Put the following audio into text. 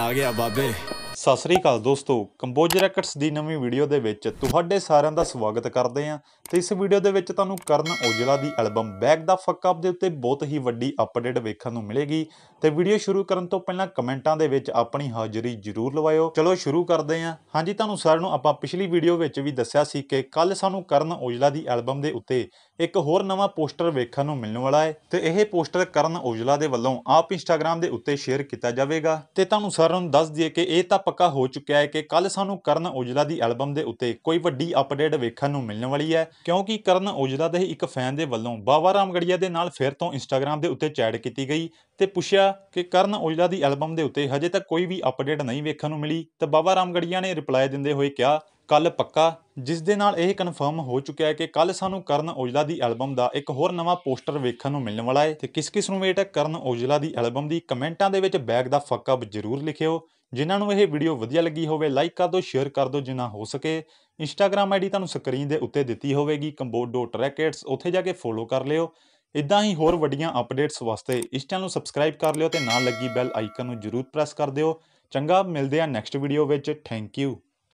Ah yeah, baby. ਸਤਿ ਸ੍ਰੀ ਅਕਾਲ ਦੋਸਤੋ ਕੰਬੋਜ ਰੈਕਟਸ ਦੀ ਨਵੀਂ ਵੀਡੀਓ ਦੇ ਵਿੱਚ ਤੁਹਾਡੇ ਸਾਰਿਆਂ ਦਾ ਸਵਾਗਤ ਕਰਦੇ ਆਂ ਤੇ ਇਸ ਵੀਡੀਓ ਦੇ ਵਿੱਚ ਤੁਹਾਨੂੰ ਕਰਨ ਔਜਲਾ ਦੀ album back the fuck up ਦੇ ਉੱਤੇ ਬਹੁਤ ਹੀ ਵੱਡੀ ਅਪਡੇਟ ਵੇਖਣ ਨੂੰ ਮਿਲੇਗੀ ਤੇ ਵੀਡੀਓ ਸ਼ੁਰੂ ਕਰਨ ਤੋਂ ਪਹਿਲਾਂ ਕਮੈਂਟਾਂ ਦੇ ਵਿੱਚ ਆਪਣੀ ਹਾਜ਼ਰੀ ਜ਼ਰੂਰ ਲਵਾਇਓ ਚਲੋ ਸ਼ੁਰੂ ਕਰਦੇ ਆਂ ਹਾਂਜੀ ਤੁਹਾਨੂੰ ਸਾਰਿਆਂ ਨੂੰ ਆਪਾਂ ਪਿਛਲੀ ਵੀਡੀਓ ਵਿੱਚ ਵੀ ਦੱਸਿਆ ਸੀ ਕਿ ਕੱਲ ਸਾਨੂੰ ਕਰਨ ਔਜਲਾ ਦੀ ਐਲਬਮ ਦੇ ਉੱਤੇ ਇੱਕ ਹੋਰ ਨਵਾਂ ਪੋਸਟਰ ਵੇਖਣ ਨੂੰ ਮਿਲਣ ਵਾਲਾ ਹੈ ਤੇ ਇਹ ਪੋਸਟਰ ਕਰਨ ਔਜਲਾ ਦੇ ਵੱਲੋਂ ਆਪ ਇੰਸਟਾਗ੍ਰam ਦੇ ਉੱਤੇ ਸ਼ੇਅਰ ਕੀਤਾ ਜਾਵੇਗਾ ਤੇ ਤੁਹਾਨੂੰ ਸਾਰਿਆਂ ਨੂੰ ਦੱਸ ਦਈਏ ਕਿ ਇਹ ਤਾਂ ਪੱਕਾ ਹੋ ਚੁੱਕਿਆ ਹੈ ਕਿ ਕੱਲ ਸਾਨੂੰ ਕਰਨ ਔਜਲਾ ਦੀ ਐਲਬਮ ਦੇ ਉੱਤੇ ਕੋਈ ਵੱਡੀ ਅਪਡੇਟ ਵੇਖਣ ਨੂੰ ਮਿਲਣ ਵਾਲੀ ਹੈ ਕਿਉਂਕਿ ਕਰਨ ਔਜਲਾ ਦੇ ਇੱਕ ਫੈਨ ਦੇ ਵੱਲੋਂ ਰਾਮ ਰਾਮਗੜੀਆ ਦੇ ਨਾਲ ਫਿਰ ਤੋਂ ਇੰਸਟਾਗ੍ਰam ਦੇ ਉੱਤੇ ਚੈਟ ਕੀਤੀ ਗਈ ਤੇ ਪੁੱਛਿਆ ਕਿ ਕਰਨ ਔਜਲਾ ਦੀ ਐਲਬਮ ਦੇ ਉੱਤੇ ਹਜੇ ਤੱਕ ਕੋਈ ਵੀ ਅਪਡੇਟ ਨਹੀਂ ਵੇਖਣ ਨੂੰ ਮਿਲੀ ਤੇ ਰਾਮ ਰਾਮਗੜੀਆ ਨੇ ਰਿਪਲਾਈ ਦਿੰਦੇ ਹੋਏ ਕਿਹਾ ਕੱਲ ਪੱਕਾ ਜਿਸ ਦੇ ਨਾਲ ਇਹ ਕਨਫਰਮ ਹੋ ਚੁੱਕਿਆ ਹੈ ਕਿ ਕੱਲ ਸਾਨੂੰ ਕਰਨ ਔਜਲਾ ਦੀ ਐਲਬਮ ਦਾ ਇੱਕ ਹੋਰ ਨਵਾਂ ਪੋਸਟਰ ਵੇਖਣ ਨੂੰ ਮਿਲਣ ਵਾਲਾ ਹੈ ਤੇ ਕਿਸ ਕਿਸ ਨੂੰ ਵੇਟ ਹੈ ਕਰਨ ਔਜਲਾ ਦੀ ਐਲਬਮ ਦੀ ਕਮੈਂਟਾਂ ਦੇ ਵਿੱਚ ਬੈਗ ਦਾ ਫੱਕ ਅਪ ਜ਼ਰੂਰ ਲਿਖਿਓ ਜਿਨ੍ਹਾਂ ਨੂੰ ਇਹ ਵੀਡੀਓ ਵਧੀਆ ਲੱਗੀ ਹੋਵੇ ਲਾਈਕ ਕਰ ਦਿਓ ਸ਼ੇਅਰ ਕਰ ਦਿਓ ਜਿੰਨਾ ਹੋ ਸਕੇ ਇੰਸਟਾਗ੍ਰam ਆਈਡੀ ਤੁਹਾਨੂੰ ਸਕਰੀਨ ਦੇ ਉੱਤੇ ਦਿੱਤੀ ਹੋਵੇਗੀ combo.rackets ਉੱਥੇ ਜਾ ਕੇ ਫੋਲੋ ਕਰ ਲਿਓ ਇਦਾਂ ਹੀ ਹੋਰ ਵੱਡੀਆਂ ਅਪਡੇਟਸ ਵਾਸਤੇ ਇਸ ਚੈਨਲ ਨੂੰ ਸਬਸਕ੍ਰਾਈਬ ਕਰ ਲਿਓ ਤੇ ਨਾਲ ਲੱਗੀ ਬੈਲ ਆਈਕਨ ਨੂੰ ਜ਼ਰੂਰ ਪ੍ਰੈਸ ਕਰ ਦਿਓ ਚੰਗਾ ਮਿਲਦੇ ਆ ਨੈਕਸਟ ਵੀਡੀਓ ਵਿੱਚ ਥੈਂਕ ਯੂ